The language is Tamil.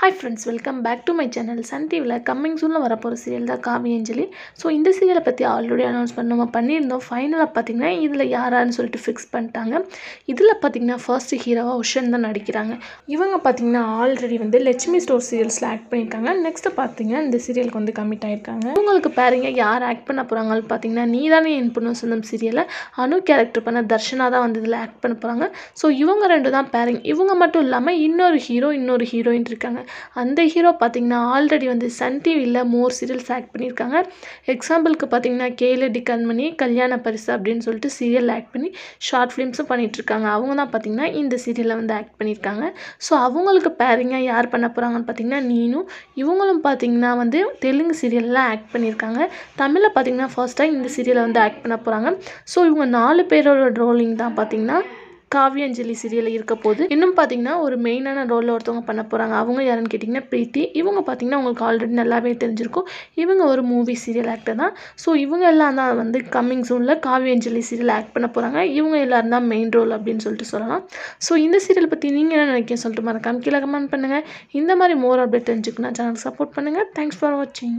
hi friends welcome back to my channel Sun டிவியில் கம்மிங் சூனில் வரப்போகிற சீரியல் தான் காவியாஞ்சலி ஸோ இந்த சீரியலை பற்றி ஆல்ரெடி அனௌன்ஸ் பண்ண பண்ணியிருந்தோம் ஃபைனலாக பார்த்தீங்கன்னா இதில் யாரான்னு சொல்லிட்டு ஃபிக்ஸ் பண்ணிட்டாங்க இதில் பார்த்தீங்கன்னா ஃபர்ஸ்ட் ஹீரோவாக உஷன் தான் நடிக்கிறாங்க இவங்க பார்த்தீங்கன்னா ஆல்ரெடி வந்து லட்சுமி ஸ்டோர் சீரியல்ஸில் ஆக்ட் பண்ணியிருக்காங்க நெக்ஸ்ட்டு பார்த்தீங்கன்னா இந்த சீரியலுக்கு வந்து கமிட் ஆகிருக்காங்க இவங்களுக்கு பாருங்க யார் ஆக்ட் பண்ண போகிறாங்கன்னு பார்த்திங்கன்னா நீதானே என் பொண்ணு சொந்தம் சீரியலை அனு கேரக்டர் பண்ண தர்ஷனா தான் வந்து இதில் ஆக்ட் பண்ண போகிறாங்க ஸோ இவங்க ரெண்டு தான் பேரிங் இவங்க மட்டும் இல்லாமல் இன்னொரு ஹீரோ இன்னொரு ஹீரோயின் இருக்காங்க அந்த ஹீரோ பார்த்திங்கன்னா ஆல்ரெடி வந்து சன் டிவியில் மோர் சீரியல்ஸ் ஆக்ட் பண்ணியிருக்காங்க எக்ஸாம்பிளுக்கு பார்த்திங்கன்னா கேலடி கண்மணி கல்யாண பரிசு அப்படின்னு சொல்லிட்டு சீரியல் ஆக்ட் பண்ணி ஷார்ட் ஃபிலிம்ஸும் பண்ணிகிட்ருக்காங்க அவங்க தான் பார்த்திங்கன்னா இந்த சீரியலில் வந்து ஆக்ட் பண்ணியிருக்காங்க ஸோ அவங்களுக்கு பேரிங்காக யார் பண்ண போகிறாங்கன்னு பார்த்திங்கன்னா நீனும் இவங்களும் பார்த்திங்கன்னா வந்து தெலுங்கு சீரியல்லாம் ஆக்ட் பண்ணியிருக்காங்க தமிழில் பார்த்திங்கன்னா ஃபர்ஸ்ட்டாக இந்த சீரியலை வந்து ஆக்ட் பண்ண போகிறாங்க ஸோ இவங்க நாலு பேரோட ரோலிங் தான் பார்த்திங்கன்னா காவியஞ்சலி சீரியல் இருக்க போது இன்னும் பார்த்தீங்கன்னா ஒரு மெயினான ரோலில் ஒருத்தவங்க பண்ண போகிறாங்க அவங்க யாருன்னு கேட்டிங்கன்னா பிரீத்தி இவங்க பார்த்தீங்கன்னா உங்களுக்கு ஆல்ரெடி நல்லாவே தெரிஞ்சிருக்கும் இவங்க ஒரு மூவி சீரியல் ஆக்டர் தான் ஸோ இவங்க எல்லாம் தான் வந்து கம்மிங் சூனில் காவியஞ்சலி சீரியல் ஆக்ட் பண்ண போகிறாங்க இவங்க எல்லோரும் தான் மெயின் ரோல் அப்படின்னு சொல்லிட்டு சொல்லலாம் ஸோ இந்த சீரியல் பற்றி நீங்கள் என்ன நினைக்கிறேன் சொல்லிட்டு மறக்காமல் கீழே கமெண்ட் பண்ணுங்கள் இந்த மாதிரி மோர் அப்டேட் தெரிஞ்சுக்கணும் சேனலுக்கு சப்போர்ட் பண்ணுங்கள் தேங்க்ஸ் ஃபார் வாட்சிங்